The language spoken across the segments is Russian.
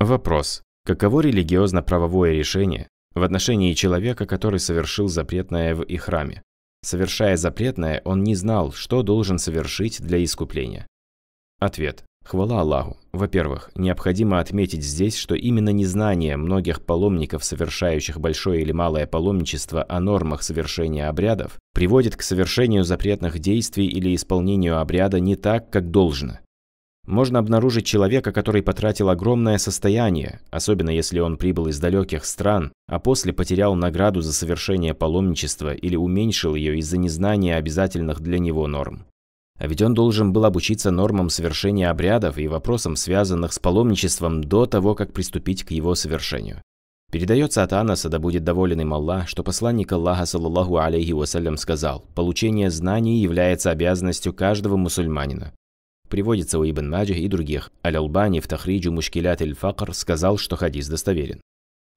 Вопрос. Каково религиозно-правовое решение в отношении человека, который совершил запретное в их храме? Совершая запретное, он не знал, что должен совершить для искупления. Ответ. Хвала Аллаху. Во-первых, необходимо отметить здесь, что именно незнание многих паломников, совершающих большое или малое паломничество о нормах совершения обрядов, приводит к совершению запретных действий или исполнению обряда не так, как должно можно обнаружить человека, который потратил огромное состояние, особенно если он прибыл из далеких стран, а после потерял награду за совершение паломничества или уменьшил ее из-за незнания обязательных для него норм. А ведь он должен был обучиться нормам совершения обрядов и вопросам, связанных с паломничеством, до того, как приступить к его совершению. Передается от Анаса, да будет доволен им Аллах, что посланник Аллаха, саллаллаху алейхи вассалям, сказал, «Получение знаний является обязанностью каждого мусульманина. Приводится у Ибн Маджи и других. Аль-Албани в Тахриджу Мушкилят Иль-Факр сказал, что хадис достоверен.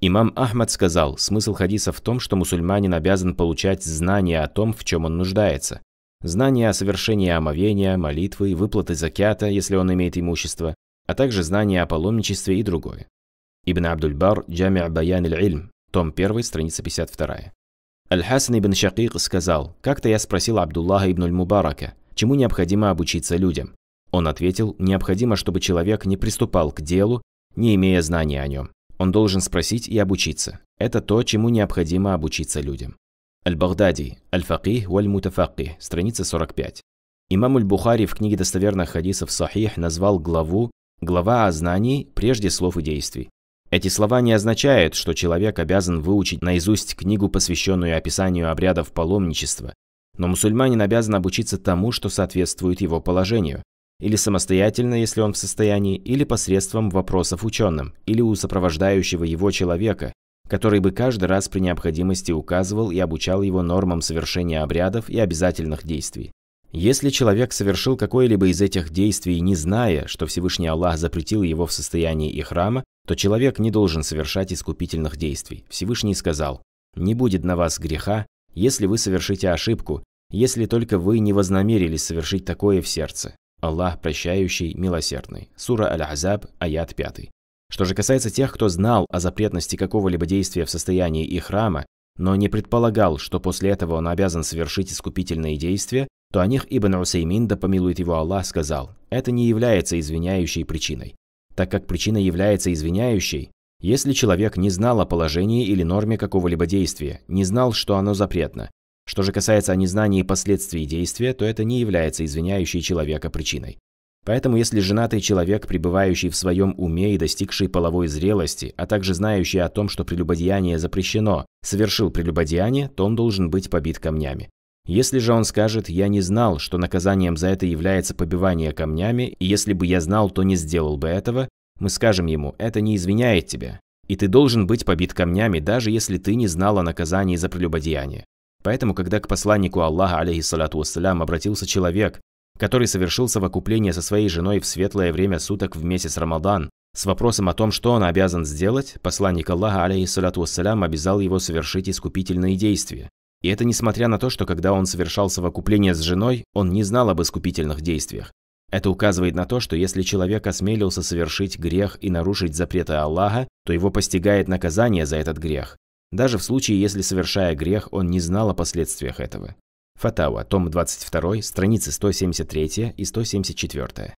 Имам Ахмад сказал, смысл хадиса в том, что мусульманин обязан получать знания о том, в чем он нуждается. Знания о совершении омовения, молитвы, выплаты закята, если он имеет имущество, а также знания о паломничестве и другое. Ибн Абдульбар, Джами Баян Иль-Ильм, том 1, страница 52. Аль-Хасан ибн Шакик сказал, «Как-то я спросил Абдуллаха ибн мубарака чему необходимо обучиться людям. Он ответил, необходимо, чтобы человек не приступал к делу, не имея знания о нем. Он должен спросить и обучиться. Это то, чему необходимо обучиться людям. Аль-Багдади, Аль-Факих, Валь-Мутафаких, страница 45. Имам Аль-Бухари в книге достоверных хадисов Сахих назвал главу «Глава о знании прежде слов и действий». Эти слова не означают, что человек обязан выучить наизусть книгу, посвященную описанию обрядов паломничества, но мусульманин обязан обучиться тому, что соответствует его положению, или самостоятельно, если он в состоянии, или посредством вопросов ученым, или у сопровождающего его человека, который бы каждый раз при необходимости указывал и обучал его нормам совершения обрядов и обязательных действий. Если человек совершил какое-либо из этих действий, не зная, что Всевышний Аллах запретил его в состоянии и храма, то человек не должен совершать искупительных действий. Всевышний сказал, «Не будет на вас греха, если вы совершите ошибку, если только вы не вознамерились совершить такое в сердце». Аллах прощающий, милосердный. Сура Аль-Азаб, аят 5. Что же касается тех, кто знал о запретности какого-либо действия в состоянии их храма, но не предполагал, что после этого он обязан совершить искупительные действия, то о них Ибн Русеймин, да помилует его Аллах, сказал, это не является извиняющей причиной. Так как причина является извиняющей, если человек не знал о положении или норме какого-либо действия, не знал, что оно запретно, что же касается незнания и последствий действия, то это не является извиняющей человека причиной. Поэтому если женатый человек, пребывающий в своем уме и достигший половой зрелости, а также знающий о том, что прелюбодеяние запрещено, совершил прелюбодеяние, то он должен быть побит камнями. Если же он скажет «я не знал, что наказанием за это является побивание камнями, и если бы я знал, то не сделал бы этого», мы скажем ему «это не извиняет тебя, и ты должен быть побит камнями, даже если ты не знал о наказании за прелюбодеяние». Поэтому, когда к посланнику Аллаха, алейхиссалату вассалям, обратился человек, который совершил совокупление со своей женой в светлое время суток в месяц Рамадан, с вопросом о том, что он обязан сделать, посланник Аллаха, алейхиссалату вассалям, обязал его совершить искупительные действия. И это несмотря на то, что когда он совершал совокупление с женой, он не знал об искупительных действиях. Это указывает на то, что если человек осмелился совершить грех и нарушить запреты Аллаха, то его постигает наказание за этот грех даже в случае, если совершая грех, он не знал о последствиях этого. Фатауа, том 22, страницы 173 и 174.